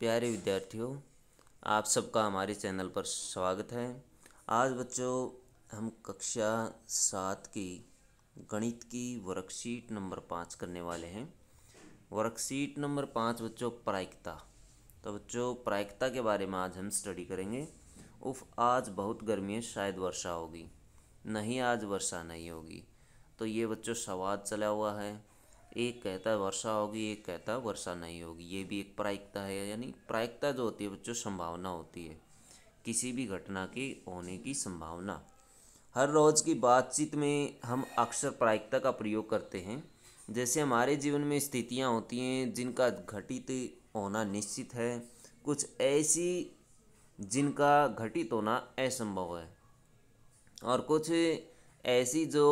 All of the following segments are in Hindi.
प्यारे विद्यार्थियों आप सबका हमारे चैनल पर स्वागत है आज बच्चों हम कक्षा सात की गणित की वर्कशीट नंबर पाँच करने वाले हैं वर्कशीट नंबर पाँच बच्चों प्रायिकता तो बच्चों प्रायिकता के बारे में आज हम स्टडी करेंगे उफ आज बहुत गर्मी है शायद वर्षा होगी नहीं आज वर्षा नहीं होगी तो ये बच्चों सवाद चला हुआ है एक कहता है वर्षा होगी एक कहता है वर्षा नहीं होगी ये भी एक प्रायिकता है यानी प्रायिकता जो होती है बच्चों संभावना होती है किसी भी घटना के होने की संभावना हर रोज़ की बातचीत में हम अक्सर प्रायिकता का प्रयोग करते हैं जैसे हमारे जीवन में स्थितियाँ होती हैं जिनका घटित होना निश्चित है कुछ ऐसी जिनका घटित होना असंभव है और कुछ ऐसी जो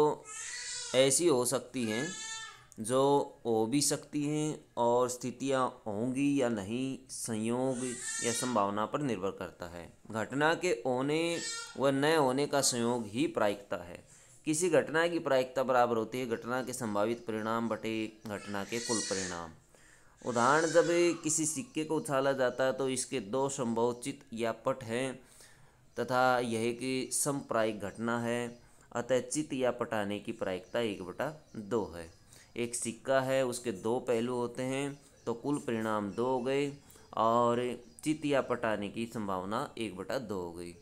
ऐसी हो सकती हैं जो हो भी सकती हैं और स्थितियां होंगी या नहीं संयोग या संभावना पर निर्भर करता है घटना के होने व न होने का संयोग ही प्रायिकता है किसी घटना की प्रायिकता बराबर होती है घटना के संभावित परिणाम बटे घटना के कुल परिणाम उदाहरण जब किसी सिक्के को उछाला जाता है तो इसके दो संभव चित या पट हैं तथा यह कि समप्रायिक घटना है अतः चित या पटाने की प्रायिकता एक बटा दो है एक सिक्का है उसके दो पहलू होते हैं तो कुल परिणाम दो हो गए और चित या पटाने की संभावना एक बटा दो हो गई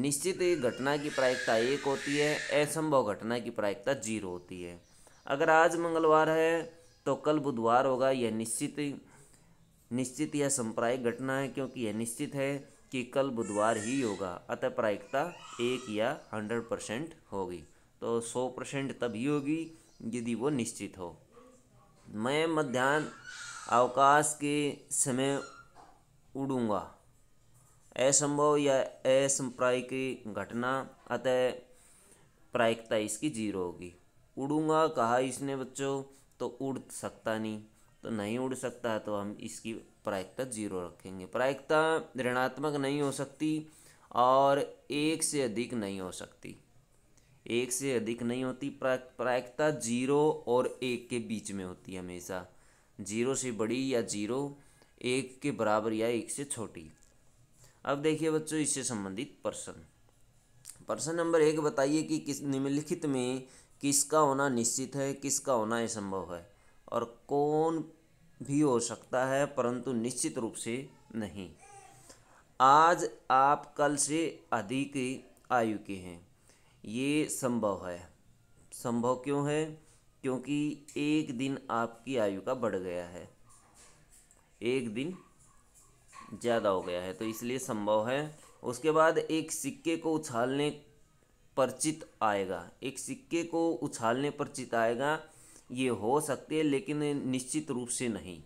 निश्चित घटना की प्रायिकता एक होती है असंभव घटना की प्रायिकता जीरो होती है अगर आज मंगलवार है तो कल बुधवार होगा यह निश्चित निश्चित यह संप्रायिक घटना है क्योंकि यह निश्चित है कि कल बुधवार ही होगा अतः प्रायिकता एक या हंड्रेड परसेंट होगी तो सौ परसेंट तभी होगी यदि वो निश्चित हो मैं मध्यान्ह अवकाश के समय उड़ूँगा असंभव या असंप्राय की घटना अतः प्रायिकता इसकी जीरो होगी उड़ूँगा कहा इसने बच्चों तो उड़ सकता नहीं तो नहीं उड़ सकता है तो हम इसकी प्रायिकता जीरो रखेंगे प्रायिकता ऋणात्मक नहीं हो सकती और एक से अधिक नहीं हो सकती एक से अधिक नहीं होती प्रायिकता जीरो और एक के बीच में होती है हमेशा जीरो से बड़ी या जीरो एक के बराबर या एक से छोटी अब देखिए बच्चों इससे संबंधित प्रश्न प्रश्न नंबर एक बताइए कि किस निम्नलिखित में किसका होना निश्चित है किसका होना असंभव है और कौन भी हो सकता है परंतु निश्चित रूप से नहीं आज आप कल से अधिक आयु के हैं ये संभव है संभव क्यों है क्योंकि एक दिन आपकी आयु का बढ़ गया है एक दिन ज़्यादा हो गया है तो इसलिए संभव है उसके बाद एक सिक्के को उछालने पर चित आएगा एक सिक्के को उछालने पर चित आएगा ये हो सकती है लेकिन निश्चित रूप से नहीं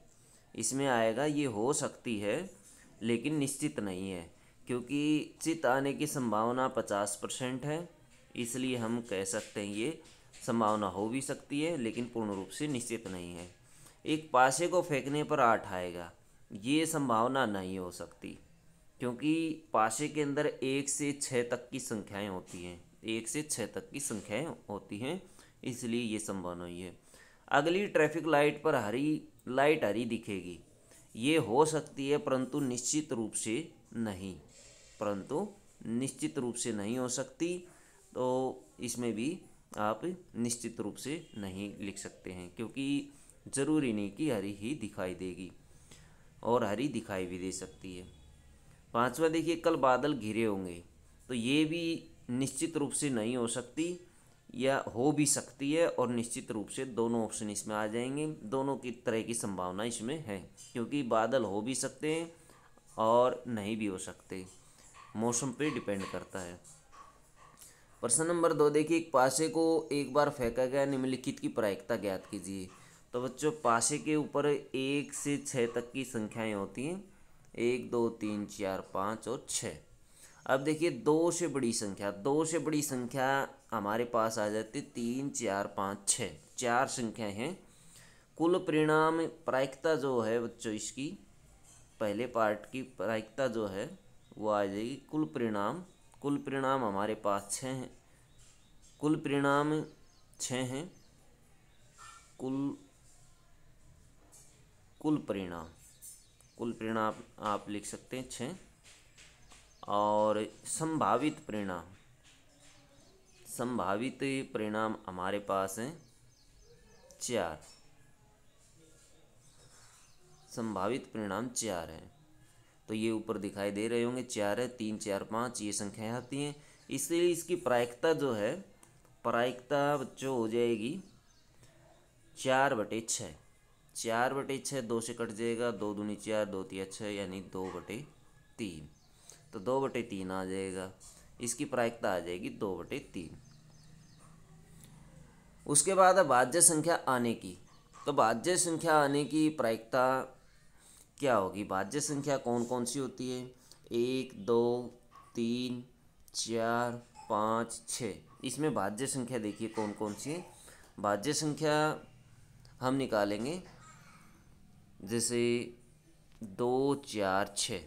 इसमें आएगा ये हो सकती है लेकिन निश्चित नहीं है क्योंकि चित आने की संभावना पचास परसेंट है इसलिए हम कह सकते हैं ये संभावना हो भी सकती है लेकिन पूर्ण रूप से निश्चित नहीं है एक पासे को फेंकने पर आठ आएगा ये संभावना नहीं हो सकती क्योंकि पासे के अंदर एक से छः तक की संख्याएं होती हैं एक से छः तक की संख्याएं होती हैं इसलिए ये संभव नहीं है अगली ट्रैफिक लाइट पर हरी लाइट हरी दिखेगी ये हो सकती है परंतु निश्चित रूप से नहीं परंतु निश्चित रूप से नहीं हो सकती तो इसमें भी आप निश्चित रूप से नहीं लिख सकते हैं क्योंकि ज़रूरी नहीं कि हरी ही दिखाई देगी और हरी दिखाई भी दे सकती है पांचवा देखिए कल बादल घिरे होंगे तो ये भी निश्चित रूप से नहीं हो सकती या हो भी सकती है और निश्चित रूप से दोनों ऑप्शन इसमें आ जाएंगे दोनों की तरह की संभावना इसमें है क्योंकि बादल हो भी सकते हैं और नहीं भी हो सकते मौसम पे डिपेंड करता है प्रश्न नंबर दो देखिए एक पासे को एक बार फेंका गया निम्नलिखित की प्रायिकता ज्ञात कीजिए तो बच्चों पासे के ऊपर एक से छः तक की संख्याएं होती हैं एक दो तीन चार पाँच और छः अब देखिए दो से बड़ी संख्या दो से बड़ी संख्या हमारे पास आ जाती तीन चार पाँच छः चार संख्याएं हैं कुल परिणाम प्रायिकता जो है बच्चों इसकी पहले पार्ट की प्रायिकता जो है वो आ जाएगी कुल परिणाम कुल परिणाम हमारे पास छः हैं कुल परिणाम छः हैं कुल कुल परिणाम कुल परिणाम आप लिख सकते हैं छः और संभावित परिणाम संभावित परिणाम हमारे पास हैं चार संभावित परिणाम चार हैं तो ये ऊपर दिखाई दे रहे होंगे चार है तीन चार पाँच ये संख्याएं आती हैं इसलिए इसकी प्रायिकता जो है प्रायिकता बच्चों हो जाएगी चार बटे छः चार बटे छः दो से कट जाएगा दो दूनी चार दो तीन छः यानी दो बटे तीन तो दो बटे तीन आ जाएगा इसकी प्रायिकता आ जाएगी दो बटे तीन उसके बाद अब भाज्य संख्या आने की तो भाज्य संख्या आने की प्रायिकता क्या होगी भाज्य संख्या कौन कौन सी होती है एक दो तीन चार पाँच छः इसमें भाज्य संख्या देखिए कौन कौन सी है भाज्य संख्या हम निकालेंगे जैसे दो चार छ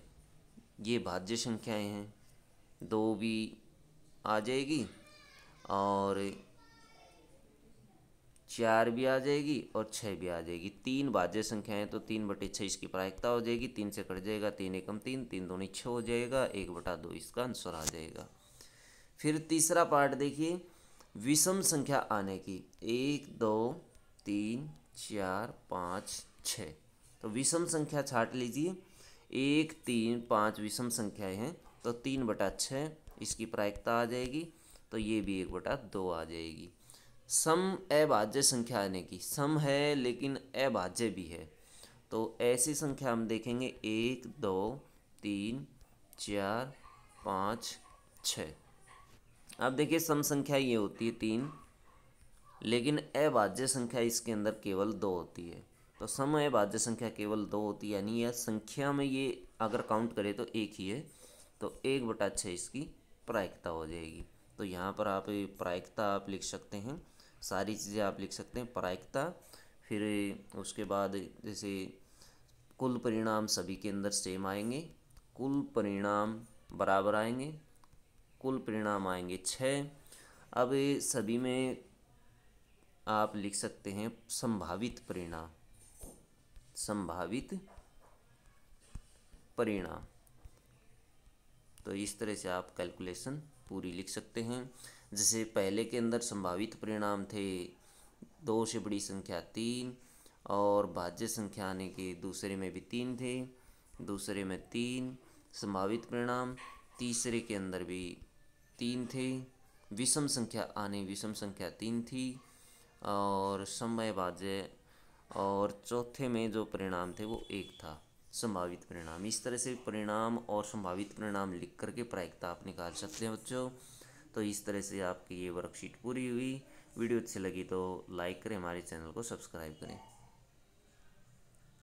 ये भाज्य संख्याएं हैं दो भी आ जाएगी और चार भी आ जाएगी और छः भी आ जाएगी तीन बाज्य संख्या है तो तीन बटे छः इसकी प्रायिकता हो जाएगी तीन से कट जाएगा तीन एकम तीन तीन दोनों छः हो जाएगा एक बटा दो इसका आंसर आ जाएगा फिर तीसरा पार्ट देखिए विषम संख्या आने की एक दो तीन चार पाँच छ तो विषम संख्या छाट लीजिए एक तीन पाँच विषम संख्याएँ हैं तो तीन बटा छः इसकी प्रायिकता आ जाएगी तो ये भी एक बटा दो आ जाएगी सम अभाज्य संख्या आने की सम है लेकिन अभाज्य भी है तो ऐसी संख्या हम देखेंगे एक दो तीन चार पाँच छ अब देखिए सम संख्या ये होती है तीन लेकिन अभाज्य संख्या इसके अंदर केवल दो होती है तो सम अभाज्य संख्या केवल दो होती है यानी यह संख्या में ये अगर काउंट करें तो एक ही है तो एक बटा छः इसकी प्रायिकता हो जाएगी तो यहाँ पर आप प्रायिकता आप लिख सकते हैं सारी चीज़ें आप लिख सकते हैं प्रायिकता फिर उसके बाद जैसे कुल परिणाम सभी के अंदर सेम आएंगे कुल परिणाम बराबर आएंगे कुल परिणाम आएंगे छः अब सभी में आप लिख सकते हैं संभावित परिणाम संभावित परिणाम तो इस तरह से आप कैलकुलेशन पूरी लिख सकते हैं जैसे पहले के अंदर संभावित परिणाम थे दो से बड़ी संख्या तीन और भाज्य संख्या आने के दूसरे में भी तीन थे दूसरे में तीन संभावित परिणाम तीसरे के अंदर भी तीन थे विषम संख्या आने विषम संख्या तीन थी और समय भाज्य और चौथे में जो परिणाम थे वो एक था संभावित परिणाम इस तरह से परिणाम और संभावित परिणाम लिख करके प्रायिकता आप निकाल सकते हैं बच्चों तो इस तरह से आपकी ये वर्कशीट पूरी हुई वीडियो अच्छी लगी तो लाइक करें हमारे चैनल को सब्सक्राइब करें